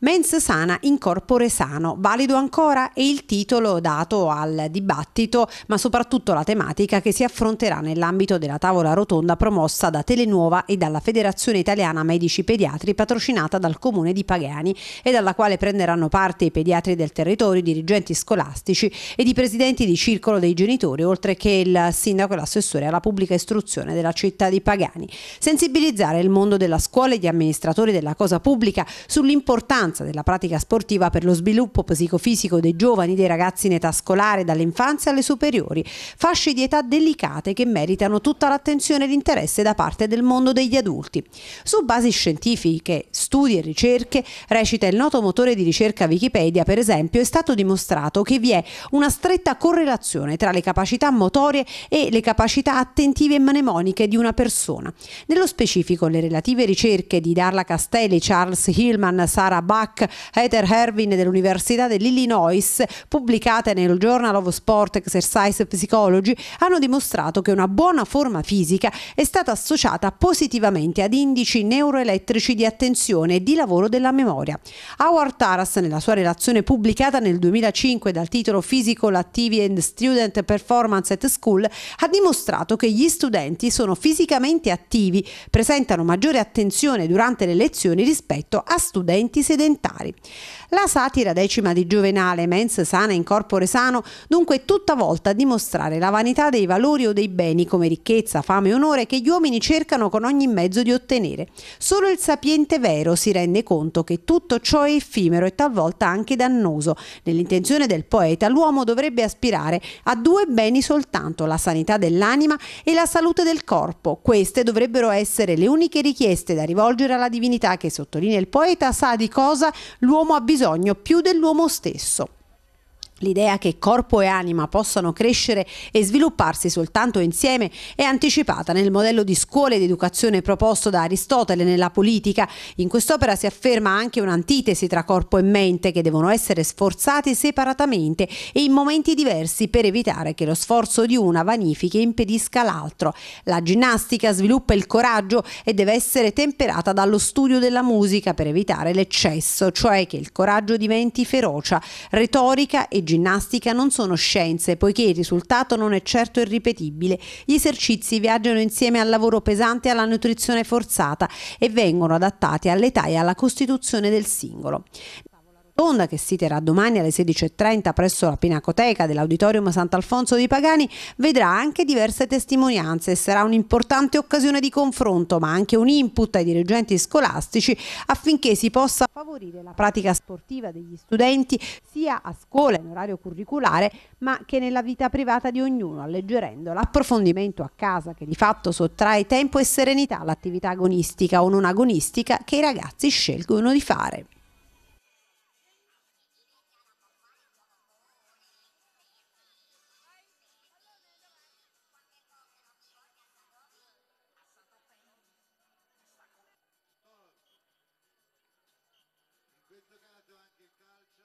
Mens sana in corpore sano, valido ancora è il titolo dato al dibattito, ma soprattutto la tematica che si affronterà nell'ambito della tavola rotonda promossa da Telenuova e dalla Federazione Italiana Medici Pediatri patrocinata dal Comune di Pagani e dalla quale prenderanno parte i pediatri del territorio, i dirigenti scolastici ed i presidenti di circolo dei genitori, oltre che il sindaco e l'assessore alla pubblica istruzione della città di Pagani. Sensibilizzare il mondo della scuola e gli amministratori della cosa pubblica sull'importanza l'importanza della pratica sportiva per lo sviluppo psicofisico dei giovani, dei ragazzi in età scolare, dall'infanzia alle superiori, fasce di età delicate che meritano tutta l'attenzione e l'interesse da parte del mondo degli adulti. Su basi scientifiche, studi e ricerche, recita il noto motore di ricerca Wikipedia, per esempio, è stato dimostrato che vi è una stretta correlazione tra le capacità motorie e le capacità attentive e mnemoniche di una persona. Nello specifico, le relative ricerche di Darla Castelli, Charles Hillman, Sara Bauer, Mack, Heather Hervin dell'Università dell'Illinois, pubblicate nel Journal of Sport Exercise Psychology, hanno dimostrato che una buona forma fisica è stata associata positivamente ad indici neuroelettrici di attenzione e di lavoro della memoria. Howard Taras, nella sua relazione pubblicata nel 2005 dal titolo Physical Activity and Student Performance at School, ha dimostrato che gli studenti sono fisicamente attivi, presentano maggiore attenzione durante le lezioni rispetto a studenti sedentari sedentari. La satira decima di Giovenale, mens sana in corpore sano, dunque è tutta volta a dimostrare la vanità dei valori o dei beni come ricchezza, fame e onore che gli uomini cercano con ogni mezzo di ottenere. Solo il sapiente vero si rende conto che tutto ciò è effimero e talvolta anche dannoso. Nell'intenzione del poeta l'uomo dovrebbe aspirare a due beni soltanto, la sanità dell'anima e la salute del corpo. Queste dovrebbero essere le uniche richieste da rivolgere alla divinità che, sottolinea il poeta, sa di cosa cosa l'uomo ha bisogno più dell'uomo stesso. L'idea che corpo e anima possano crescere e svilupparsi soltanto insieme è anticipata nel modello di scuola ed educazione proposto da Aristotele nella politica. In quest'opera si afferma anche un'antitesi tra corpo e mente che devono essere sforzati separatamente e in momenti diversi per evitare che lo sforzo di una vanifichi e impedisca l'altro. La ginnastica sviluppa il coraggio e deve essere temperata dallo studio della musica per evitare l'eccesso, cioè che il coraggio diventi ferocia, retorica e ginnastica non sono scienze, poiché il risultato non è certo irripetibile. Gli esercizi viaggiano insieme al lavoro pesante e alla nutrizione forzata e vengono adattati all'età e alla costituzione del singolo rotonda che si terrà domani alle 16.30 presso la Pinacoteca dell'Auditorium Sant'Alfonso di Pagani vedrà anche diverse testimonianze e sarà un'importante occasione di confronto ma anche un input ai dirigenti scolastici affinché si possa favorire la pratica sportiva degli studenti sia a scuola in orario curriculare ma che nella vita privata di ognuno alleggerendo l'approfondimento a casa che di fatto sottrae tempo e serenità all'attività agonistica o non agonistica che i ragazzi scelgono di fare.